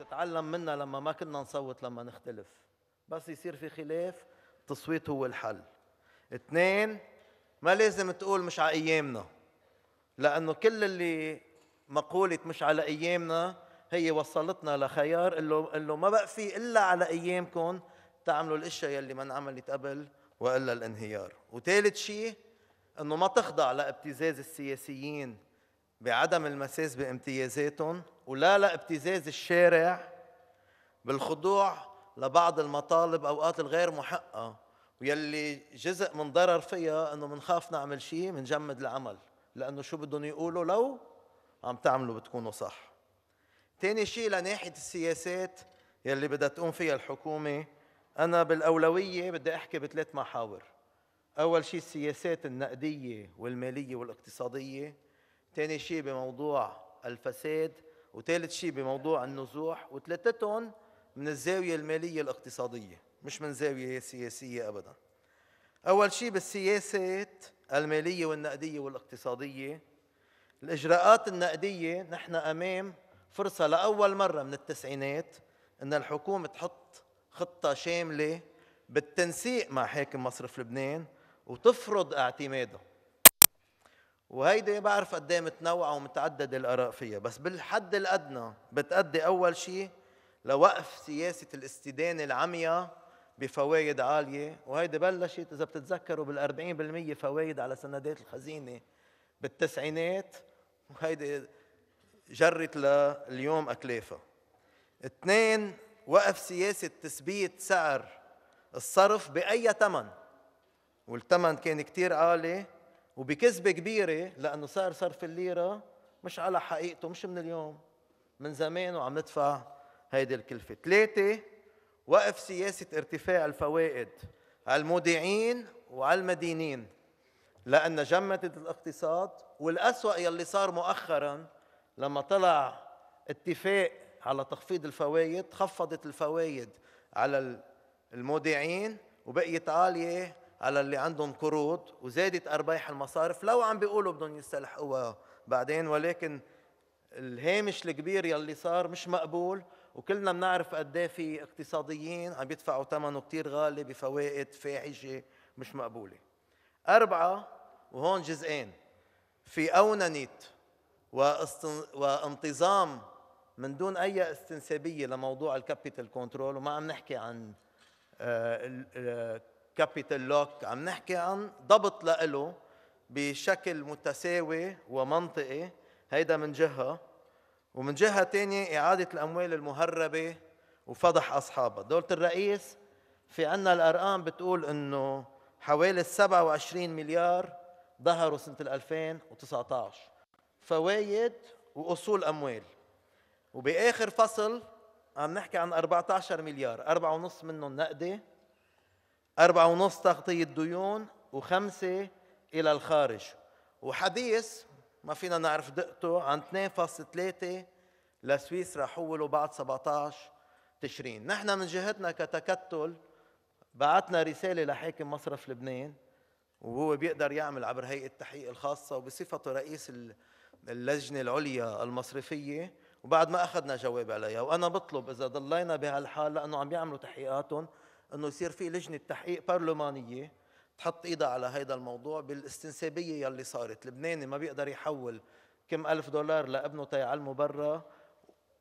تتعلم منا لما ما كنا نصوت لما نختلف بس يصير في خلاف التصويت هو الحل اثنين ما لازم تقول مش على ايامنا لانه كل اللي مقولة مش على ايامنا هي وصلتنا لخيار انه انه ما بقى في الا على ايامكم تعملوا الاشياء يلي ما انعملت قبل والا الانهيار وثالث شيء انه ما تخضع لابتزاز السياسيين بعدم المساس بامتيازاتهم ولا لابتزاز الشارع بالخضوع لبعض المطالب اوقات الغير محقه ويلي جزء من ضرر فيها انه منخاف نعمل شيء منجمد العمل لانه شو بدهم يقولوا لو عم تعملوا بتكونوا صح تاني شيء لناحيه السياسات يلي بدها تقوم فيها الحكومه انا بالاولويه بدي احكي بثلاث محاور اول شيء السياسات النقديه والماليه والاقتصاديه ثاني شيء بموضوع الفساد وثالث شيء بموضوع النزوح وثلاثتهم من الزاوية المالية الاقتصادية مش من زاوية سياسية أبدا أول شيء بالسياسات المالية والنقدية والاقتصادية الإجراءات النقدية نحن أمام فرصة لأول مرة من التسعينات أن الحكومة تحط خطة شاملة بالتنسيق مع حاكم مصرف لبنان وتفرض اعتماده وهيدي بعرف قد ايه متنوعه ومتعدد الاراء فيها بس بالحد الادنى بتأدي اول شيء لوقف سياسه الاستدانه العمياء بفوائد عاليه وهيدي بلشت اذا بتتذكروا بال 40% فوائد على سندات الخزينه بالتسعينات وهيدي جرت لليوم اكلافها اثنين وقف سياسه تثبيت سعر الصرف باي ثمن والثمن كان كثير عالي وبكذبة كبيرة لأنه سعر صرف الليرة مش على حقيقته مش من اليوم من زمان وعم ندفع هيدي الكلفة ثلاثة وقف سياسة ارتفاع الفوائد على المودعين وعلى المدينين لأن جمدت الاقتصاد والأسوأ يلي صار مؤخرا لما طلع اتفاق على تخفيض الفوائد خفضت الفوائد على المودعين وبقيت عالية على اللي عندهم قروض وزادت أرباح المصارف لو عم بيقولوا بدهم يستلحقوها بعدين ولكن الهامش الكبير يلي صار مش مقبول وكلنا بنعرف قد إيه في اقتصاديين عم يدفعوا ثمنه كثير غالي بفوائد فاحشه مش مقبوله. أربعة وهون جزئين في أوننة وانتظام من دون أي استنسابية لموضوع الكابيتال كنترول وما عم نحكي عن آه، كابيتال لوك عم نحكي عن ضبط لإله بشكل متساوي ومنطقي هيدا من جهة ومن جهة تانية إعادة الأموال المهربة وفضح أصحابها دولة الرئيس في عنا الأرقام بتقول أنه حوالي 27 مليار ظهروا سنة 2019 فوايد وأصول أموال وبآخر فصل عم نحكي عن 14 مليار 4.5 منهم نقدي أربعة ونص تغطية ديون وخمسة إلى الخارج وحديث ما فينا نعرف دقته عن 2.3 لسويسرا حولوا بعد 17 تشرين نحن من جهتنا كتكتل بعتنا رسالة لحاكم مصرف لبنان وهو بيقدر يعمل عبر هيئة التحقيق الخاصة وبصفته رئيس اللجنة العليا المصرفية وبعد ما أخذنا جواب عليها وأنا بطلب إذا ضلينا بهالحال لأنه عم يعملوا تحقيقاتهم انه يصير في لجنه تحقيق برلمانيه تحط ايدها على هذا الموضوع بالاستنسابيه يلي صارت، لبناني ما بيقدر يحول كم ألف دولار لابنه تيعلمه برا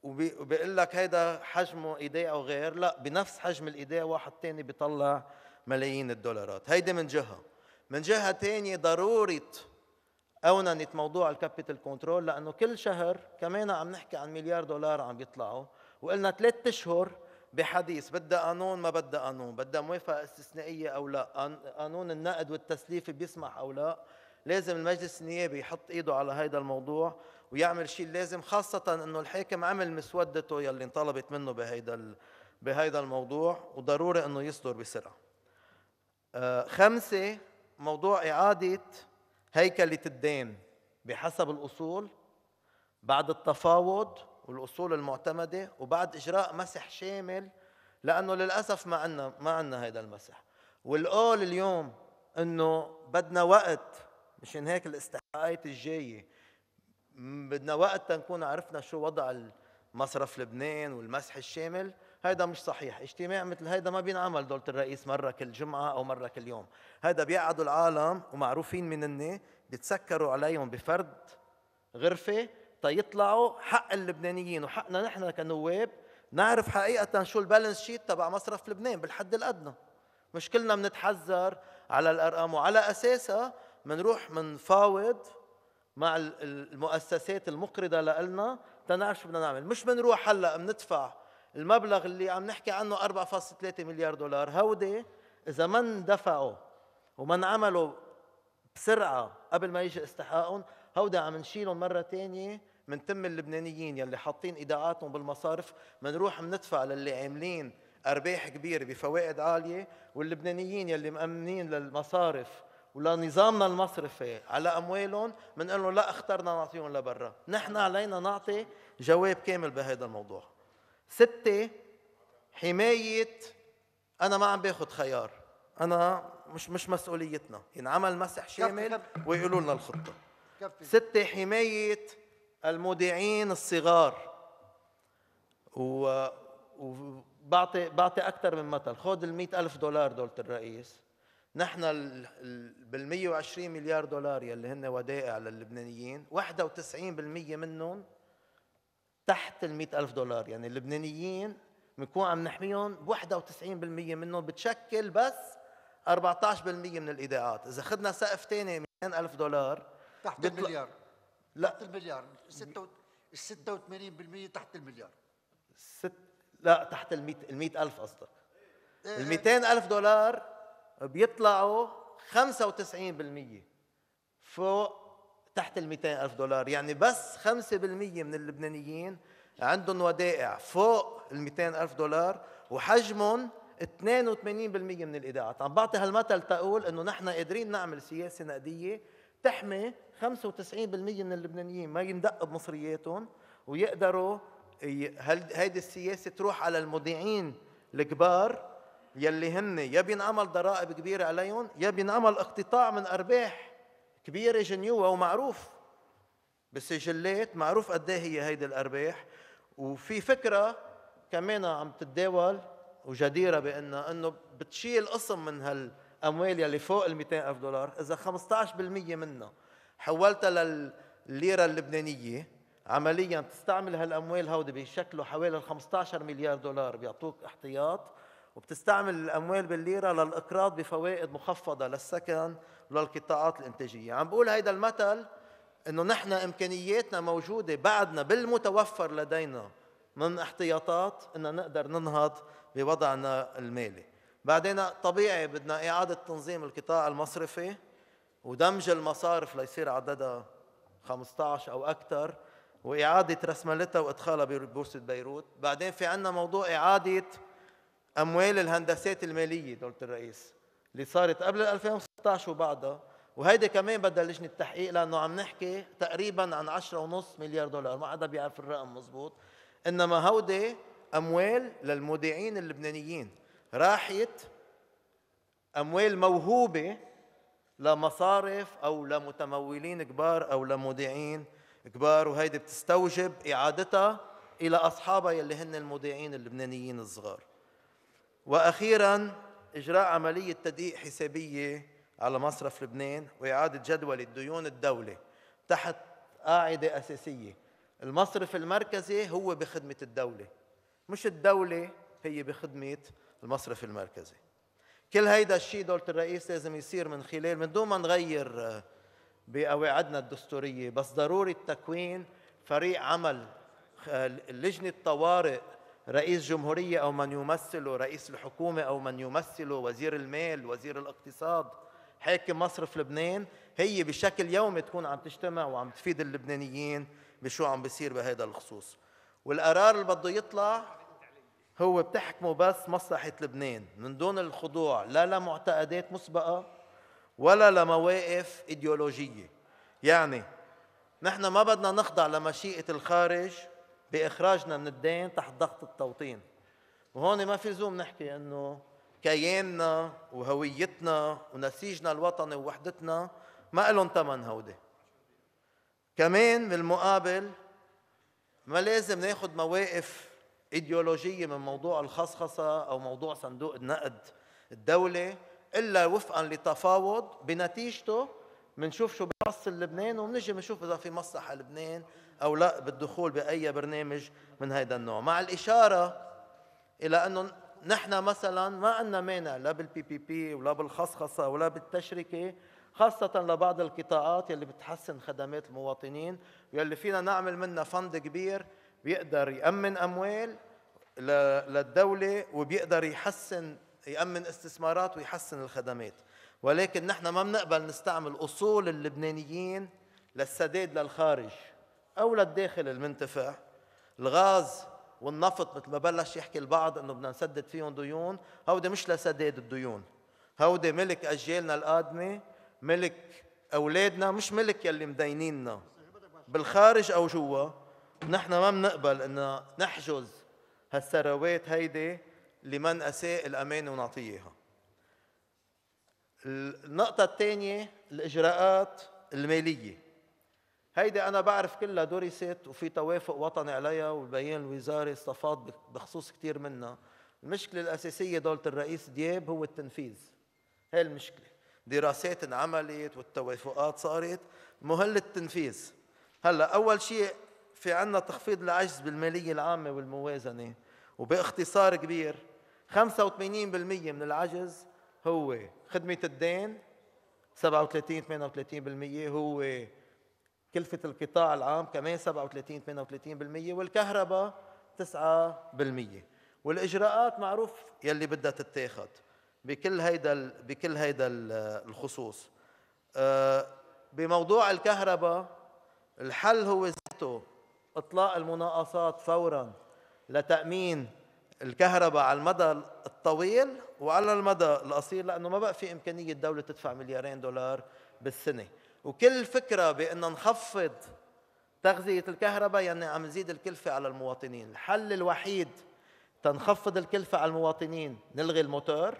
وبيقول لك هيدا حجمه ايدي او غير، لا بنفس حجم الايدي واحد تاني بيطلع ملايين الدولارات، هيدي من جهه. من جهه تانية ضروره أوننة موضوع الكابيتال كنترول لأنه كل شهر كمان عم نحكي عن مليار دولار عم بيطلعوا وقلنا ثلاث أشهر بحديث بدها قانون ما بدها قانون بدها موافقة استثنائية أو لا قانون النقد والتسليف بيسمح أو لا لازم المجلس النيابي يحط ايده على هذا الموضوع ويعمل شيء لازم خاصة انه الحاكم عمل مسودته يلي انطلبت منه بهيدا بهيدا الموضوع وضروري انه يصدر بسرعة. آه، خمسة موضوع إعادة هيكلة الدين بحسب الأصول بعد التفاوض والاصول المعتمده وبعد اجراء مسح شامل لانه للاسف ما عندنا ما عندنا هذا المسح والقول اليوم انه بدنا وقت مشان هيك الاستحقاقات الجايه بدنا وقت تنكون عرفنا شو وضع مصرف لبنان والمسح الشامل هذا مش صحيح اجتماع مثل هذا ما بينعمل دولة الرئيس مرة كل جمعة أو مرة كل يوم هذا بيقعدوا العالم ومعروفين مننا بيتسكروا عليهم بفرد غرفة تيطلعوا حق اللبنانيين وحقنا نحن كنواب نعرف حقيقة شو البالانس شيت تبع مصرف لبنان بالحد الأدنى مش كلنا بنتحذر على الأرقام وعلى أساسها بنروح بنفاوض مع المؤسسات المقرضة لنا تنعرف شو بدنا نعمل مش بنروح هلا بندفع المبلغ اللي عم نحكي عنه 4.3 مليار دولار هودي إذا ما اندفعوا وما انعملوا بسرعة قبل ما يجي استحقاقهم هودا عم نشيلهم مرة تانية من تم اللبنانيين يلي حاطين إيداعاتهم بالمصارف منروح مندفع للي عاملين أرباح كبيرة بفوائد عالية واللبنانيين يلي مأمنين للمصارف ولنظامنا المصرفي على اموالهم بنقول لهم لا اخترنا نعطيهم لبرا، نحن علينا نعطي جواب كامل بهذا الموضوع. ستة حماية أنا ما عم باخذ خيار، أنا مش مش مسؤوليتنا، ينعمل مسح شامل ويقولوا لنا الخطة. ستة حماية المودعين الصغار و وبعطي بعطي أكثر من مثل خذ ال ألف دولار دولة الرئيس نحن بال 120 مليار دولار يلي هن ودائع للبنانيين 91% منهم تحت ال ألف دولار يعني اللبنانيين بنكون عم نحميهم ب 91% منهم بتشكل بس 14% من الايداعات، إذا خدنا سقف ثاني 200 ألف دولار تحت بيطلع... المليار لا تحت المليار 86 86% تحت المليار ست لا تحت ال 100 ال ألف قصدك إيه، إيه. ال 200 ألف دولار بيطلعوا 95% فوق تحت ال 200 ألف دولار يعني بس 5% من اللبنانيين عندهم ودائع فوق ال 200 ألف دولار وحجمهم 82% من الايداعات، عم بعطي هالمثل تقول انه نحن قادرين نعمل سياسه نقديه تحمي 95% من اللبنانيين ما يندقوا بمصرياتهم ويقدروا هيدي السياسه تروح على المذيعين الكبار يلي هن يا بينعمل ضرائب كبيره عليهم يا بينعمل اقتطاع من ارباح كبيره جنيوه ومعروف بالسجلات معروف قد إيه هي هيدي الارباح وفي فكره كمان عم تتداول وجديره بانها انه بتشيل قسم من هالاموال يلي فوق ال 200000 دولار اذا 15% منها حولتها للليره اللبنانيه عمليا تستعمل هالاموال هودي بشكله حوالي 15 مليار دولار بيعطوك احتياط وبتستعمل الاموال بالليره للاقراض بفوائد مخفضه للسكن وللقطاعات الانتاجيه، عم بقول هيدا المثل انه نحن امكانياتنا موجوده بعدنا بالمتوفر لدينا من احتياطات ان نقدر ننهض بوضعنا المالي. بعدين طبيعي بدنا اعاده تنظيم القطاع المصرفي ودمج المصارف ليصير عددها 15 أو أكثر وإعادة رسملتها وإدخالها ببورصة بيروت بعدين في عندنا موضوع إعادة أموال الهندسات المالية دولة الرئيس اللي صارت قبل 2016 وبعدها وهيدي كمان بدها لجنة تحقيق لأنه عم نحكي تقريبا عن 10.5 مليار دولار ما حدا بيعرف الرقم مزبوط إنما هودي أموال للمودعين اللبنانيين راحت أموال موهوبة لمصارف أو لمتمولين كبار أو لمودعين كبار وهيدي بتستوجب إعادتها إلى أصحابها يلي هن المودعين اللبنانيين الصغار وأخيرا إجراء عملية تدقيق حسابية على مصرف لبنان وإعادة جدول الديون الدولة تحت قاعدة أساسية المصرف المركزي هو بخدمة الدولة مش الدولة هي بخدمة المصرف المركزي كل هيدا الشيء دولة الرئيس لازم يصير من خلال من دون ما نغير آه، بقواعدنا الدستورية بس ضروري التكوين فريق عمل آه، لجنة طوارئ رئيس جمهورية أو من يمثله رئيس الحكومة أو من يمثله وزير المال وزير الاقتصاد حاكم مصرف لبنان هي بشكل يومي تكون عم تجتمع وعم تفيد اللبنانيين بشو عم بيصير بهذا الخصوص والقرار اللي بده يطلع هو بتحكمه بس مصلحة لبنان من دون الخضوع لا لمعتقدات مسبقة ولا لمواقف إيديولوجية يعني نحن ما بدنا نخضع لمشيئة الخارج بإخراجنا من الدين تحت ضغط التوطين وهون ما في زوم نحكي إنه كياننا وهويتنا ونسيجنا الوطني ووحدتنا ما لهم ثمن هودي كمان بالمقابل ما لازم ناخذ مواقف ايديولوجيه من موضوع الخصخصه او موضوع صندوق النقد الدولي الا وفقا لتفاوض بنتيجته بنشوف شو بيحصل لبنان وبنجي بنشوف اذا في مصلحه لبنان او لا بالدخول باي برنامج من هذا النوع مع الاشاره الى انه نحن مثلا ما عندنا مانع لا بالبي بي بي ولا بالخصخصه ولا بالتشركه خاصة لبعض القطاعات يلي بتحسن خدمات المواطنين ويلي فينا نعمل منها فند كبير بيقدر يأمن أموال للدولة وبيقدر يحسن يأمن استثمارات ويحسن الخدمات ولكن نحن ما بنقبل نستعمل أصول اللبنانيين للسداد للخارج أو للداخل المنتفع الغاز والنفط مثل ما بلش يحكي البعض انه بدنا نسدد فيهم ديون، هودي مش لسداد الديون، هودي ملك اجيالنا القادمه، ملك اولادنا مش ملك يلي مديننا بالخارج او جوا نحن ما بنقبل ان نحجز هالثروات هيدي لمن اساء الامانه ونعطيها النقطه الثانيه الاجراءات الماليه هيدي انا بعرف كلها درست وفي توافق وطني عليها والبيان الوزاري استفاض بخصوص كثير منها المشكله الاساسيه دوله الرئيس دياب هو التنفيذ هي المشكله دراسات انعملت والتوافقات صارت مهلة التنفيذ هلا اول شيء في عنا تخفيض العجز بالمالية العامة والموازنة وباختصار كبير 85% من العجز هو خدمة الدين 37 38% هو كلفة القطاع العام كمان 37 38% والكهرباء 9% والإجراءات معروف يلي بدها تتاخد بكل هيدا بكل هيدا الخصوص آه، بموضوع الكهرباء الحل هو ذاته إطلاق المناقصات فورا لتأمين الكهرباء على المدى الطويل وعلى المدى القصير لأنه ما بقى في إمكانية الدولة تدفع مليارين دولار بالسنة وكل فكرة بأن نخفض تغذية الكهرباء يعني عم نزيد الكلفة على المواطنين الحل الوحيد تنخفض الكلفة على المواطنين نلغي الموتور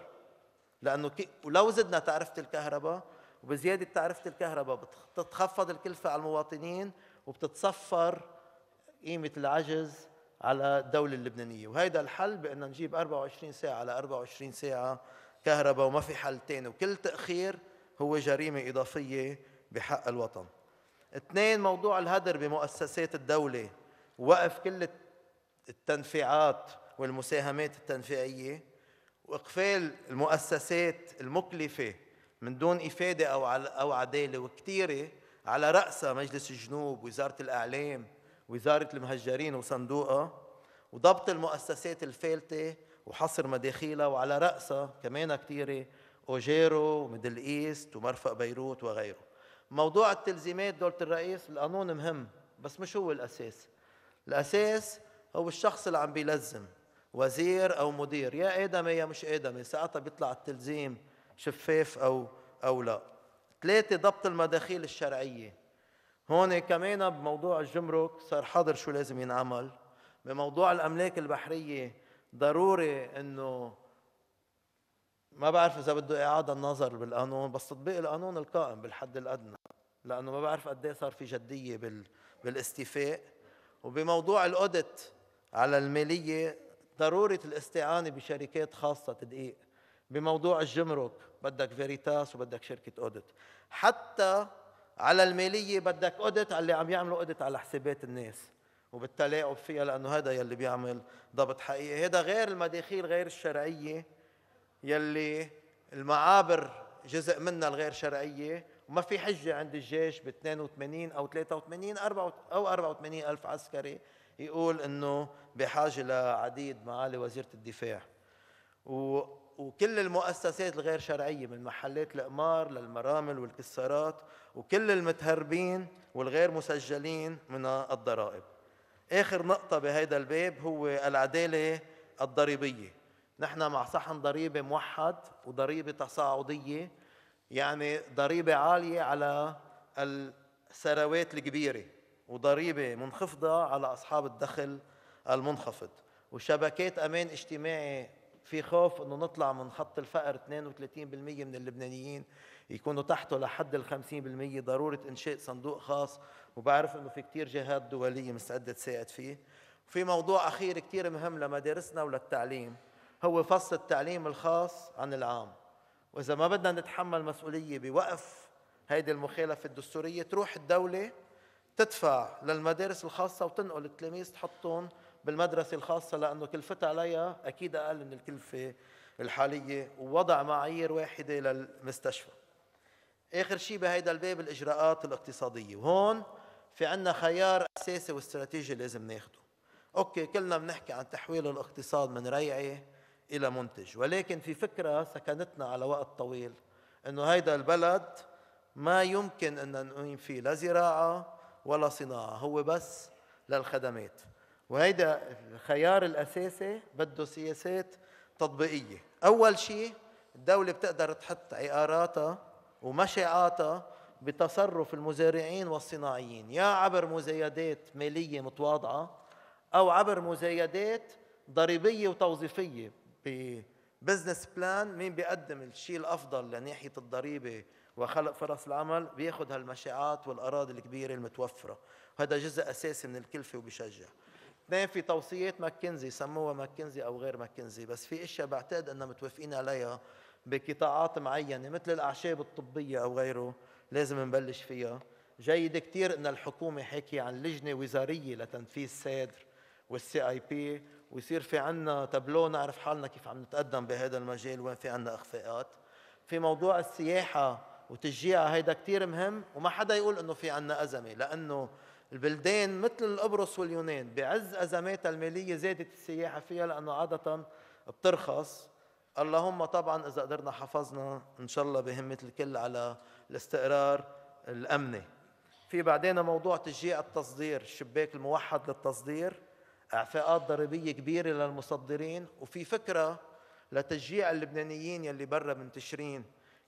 لأنه كي ولو زدنا تعرفة الكهرباء وبزيادة تعرفة الكهرباء بتتخفض الكلفة على المواطنين وبتتصفر قيمة العجز على الدولة اللبنانية وهيدا الحل بأن نجيب 24 ساعة على 24 ساعة كهرباء وما في حل تاني وكل تأخير هو جريمة إضافية بحق الوطن اثنين موضوع الهدر بمؤسسات الدولة وقف كل التنفيعات والمساهمات التنفيعية وإقفال المؤسسات المكلفة من دون إفادة أو أو عدالة وكثيرة على رأسها مجلس الجنوب وزارة الأعلام وزارة المهجرين وصندوقها وضبط المؤسسات الفالتة وحصر مداخيلها وعلى رأسها كمان كتيرة أوجيرو وميدل إيست ومرفق بيروت وغيره موضوع التلزيمات دولة الرئيس القانون مهم بس مش هو الأساس الأساس هو الشخص اللي عم بيلزم وزير أو مدير يا آدمي يا مش آدمي ساعتها بيطلع التلزيم شفاف أو أو لا ثلاثة ضبط المداخيل الشرعية هون كمان بموضوع الجمرك صار حاضر شو لازم ينعمل بموضوع الاملاك البحريه ضروري انه ما بعرف اذا بده اعاده النظر بالقانون بس تطبيق القانون القائم بالحد الادنى لانه ما بعرف قد إيه صار في جديه بال بالاستيفاء وبموضوع الاودت على الماليه ضروره الاستعانه بشركات خاصه تدقيق بموضوع الجمرك بدك فيريتاس وبدك شركه اودت حتى على الماليه بدك اوديت على اللي عم يعملوا اوديت على حسابات الناس وبالتلاعب فيها لانه هذا يلي بيعمل ضبط حقيقي هذا غير المداخيل غير الشرعيه يلي المعابر جزء منها الغير شرعيه وما في حجه عند الجيش ب 82 او 83 او 84 الف عسكري يقول انه بحاجه لعديد معالي وزيره الدفاع و وكل المؤسسات الغير شرعيه من محلات القمار للمرامل والكسارات وكل المتهربين والغير مسجلين من الضرائب. اخر نقطه بهذا الباب هو العداله الضريبيه. نحن مع صحن ضريبه موحد وضريبه تصاعديه يعني ضريبه عاليه على الثروات الكبيره وضريبه منخفضه على اصحاب الدخل المنخفض. وشبكات امان اجتماعي في خوف انه نطلع من خط الفقر 32% من اللبنانيين يكونوا تحته لحد ال 50% ضروره انشاء صندوق خاص وبعرف انه في كثير جهات دوليه مستعده تساعد فيه في موضوع اخير كثير مهم لمدارسنا وللتعليم هو فصل التعليم الخاص عن العام واذا ما بدنا نتحمل مسؤوليه بوقف هيدي المخالفه الدستوريه تروح الدوله تدفع للمدارس الخاصه وتنقل التلاميذ تحطهم بالمدرسة الخاصة لأنه كلفتها عليها أكيد أقل من الكلفة الحالية ووضع معايير واحدة للمستشفى آخر شيء بهيدا الباب الإجراءات الاقتصادية وهون في عنا خيار أساسي واستراتيجي لازم ناخده أوكي كلنا بنحكي عن تحويل الاقتصاد من ريعي إلى منتج ولكن في فكرة سكنتنا على وقت طويل أنه هيدا البلد ما يمكن أن نقيم فيه لا زراعة ولا صناعة هو بس للخدمات وهيدا الخيار الاساسي بده سياسات تطبيقيه اول شيء الدوله بتقدر تحط عقاراتها ومشيعاتها بتصرف المزارعين والصناعيين يا عبر مزايدات ماليه متواضعه او عبر مزايدات ضريبيه وتوظيفيه ببزنس بلان مين بيقدم الشيء الافضل لناحيه الضريبه وخلق فرص العمل بياخذ هالمشيعات والاراضي الكبيره المتوفره هذا جزء اساسي من الكلفه وبشجع اثنين في توصيات ماكنزي سموها ماكنزي او غير ماكنزي بس في اشياء بعتقد انها متوافقين عليها بقطاعات معينه مثل الاعشاب الطبيه او غيره لازم نبلش فيها جيد كثير ان الحكومه حكي عن لجنه وزاريه لتنفيذ سادر والسي اي بي ويصير في عنا تابلو نعرف حالنا كيف عم نتقدم بهذا المجال وين في عنا اخفاءات في موضوع السياحه وتشجيعها هيدا كثير مهم وما حدا يقول انه في عنا ازمه لانه البلدان مثل القبرص واليونان بعز ازماتها الماليه زادت السياحه فيها لانه عاده بترخص اللهم طبعا اذا قدرنا حفظنا ان شاء الله بهمه الكل على الاستقرار الامني في بعدين موضوع تشجيع التصدير الشباك الموحد للتصدير اعفاءات ضريبيه كبيره للمصدرين وفي فكره لتشجيع اللبنانيين يلي برا منتشرين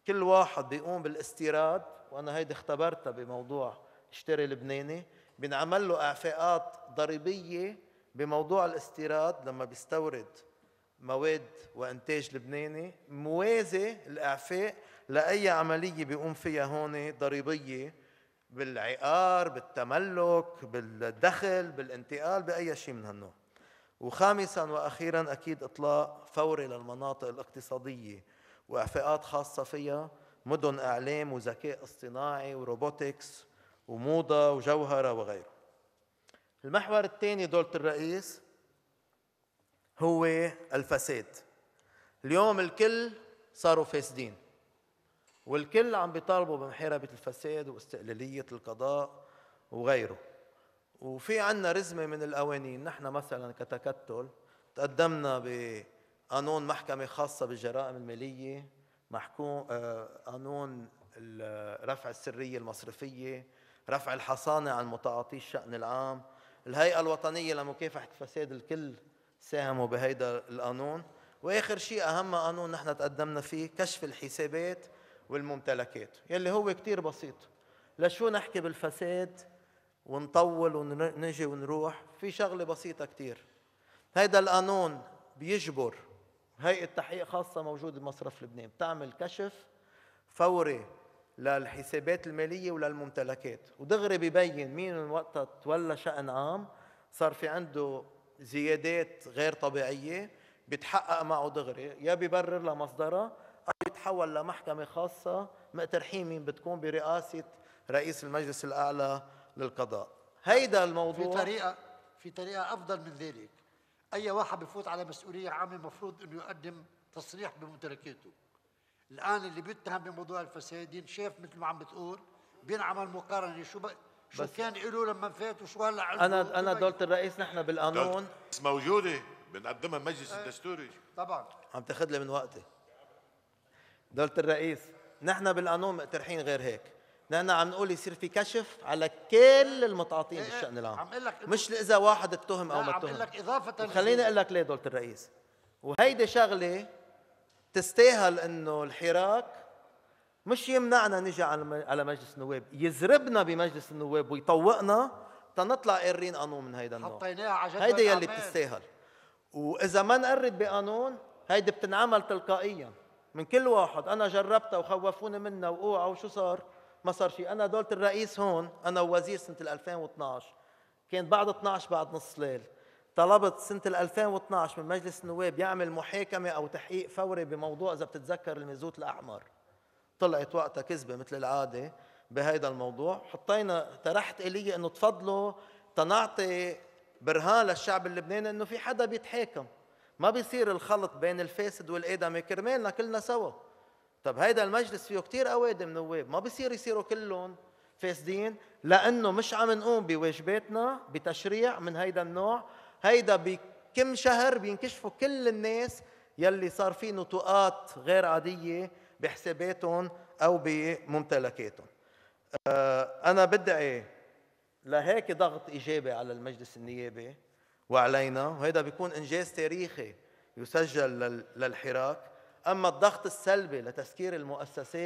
كل واحد بيقوم بالاستيراد وانا هيدي اختبرتها بموضوع اشتري لبناني بنعمل له اعفاءات ضريبيه بموضوع الاستيراد لما بيستورد مواد وانتاج لبناني موازي الاعفاء لاي عمليه بيقوم فيها هون ضريبيه بالعقار بالتملك بالدخل بالانتقال باي شيء من هالنوع وخامسا واخيرا اكيد اطلاق فوري للمناطق الاقتصاديه واعفاءات خاصه فيها مدن اعلام وذكاء اصطناعي وروبوتكس وموضة وجوهرة وغيره المحور الثاني دولة الرئيس هو الفساد اليوم الكل صاروا فاسدين والكل عم بيطالبوا بمحاربة الفساد واستقلالية القضاء وغيره وفي عنا رزمة من القوانين نحن مثلا كتكتل تقدمنا بقانون محكمة خاصة بالجرائم المالية محكوم آه، قانون رفع السرية المصرفية رفع الحصانة عن متعاطي الشأن العام الهيئة الوطنية لمكافحة فساد الكل ساهموا بهيدا القانون واخر شيء اهم قانون نحن تقدمنا فيه كشف الحسابات والممتلكات يلي هو كتير بسيط لشو نحكي بالفساد ونطول ونجي ونروح في شغله بسيطه كتير هيدا القانون بيجبر هيئه تحقيق خاصه موجوده بمصرف لبنان بتعمل كشف فوري للحسابات الماليه ولا الممتلكات ودغري ببين مين وقتها تولى شان عام صار في عنده زيادات غير طبيعيه بتحقق معه دغري يا بيبرر لمصدرها او بيتحول لمحكمه خاصه مقترحين مين بتكون برئاسه رئيس المجلس الاعلى للقضاء هيدا الموضوع في طريقه في طريقه افضل من ذلك اي واحد بفوت على مسؤوليه عامه المفروض انه يقدم تصريح بممتلكاته الان اللي بيتهم بموضوع الفساد ينشاف مثل ما عم بتقول بينعمل مقارنه شو ب... شو كان له لما فات وشو هلا انا انا دوله الرئيس نحن بالقانون بس موجوده بنقدمها المجلس إيه، الدستوري طبعا عم تاخذ لي من وقتي دوله الرئيس نحن بالقانون مقترحين غير هيك نحن عم نقول يصير في كشف على كل المتعاطين إيه، إيه، بالشان العام عم مش اذا واحد اتهم او ما اتهم خليني اقول لك ليه دوله الرئيس وهيدي شغله تستاهل انه الحراك مش يمنعنا نجي على مجلس النواب يزربنا بمجلس النواب ويطوقنا تنطلع قارين قانون من هيدا النوع حطيناها على هيدي يلي بتستاهل واذا ما نقرد بقانون هيدي بتنعمل تلقائيا من كل واحد انا جربتها وخوفوني منها واوعى وشو صار ما صار شيء انا دولة الرئيس هون انا ووزير سنه 2012 كان بعد 12 بعد نص ليل طلبت سنة 2012 من مجلس النواب يعمل محاكمة أو تحقيق فوري بموضوع إذا بتتذكر الميزوت الأحمر طلعت وقتها كذبة مثل العادة بهذا الموضوع حطينا طرحت إلي أنه تفضلوا تنعطي برهان للشعب اللبناني أنه في حدا بيتحاكم ما بيصير الخلط بين الفاسد والآدمي كرمالنا كلنا سوا طب هيدا المجلس فيه كتير أوادم نواب ما بيصير يصيروا كلهم فاسدين لأنه مش عم نقوم بواجباتنا بتشريع من هيدا النوع هيدا بكم شهر بينكشفوا كل الناس يلي صار في نطوقات غير عادية بحساباتهم أو بممتلكاتهم آه، أنا بدعي لهيك ضغط إيجابي على المجلس النيابي وعلينا وهذا بيكون إنجاز تاريخي يسجل للحراك أما الضغط السلبي لتسكير المؤسسات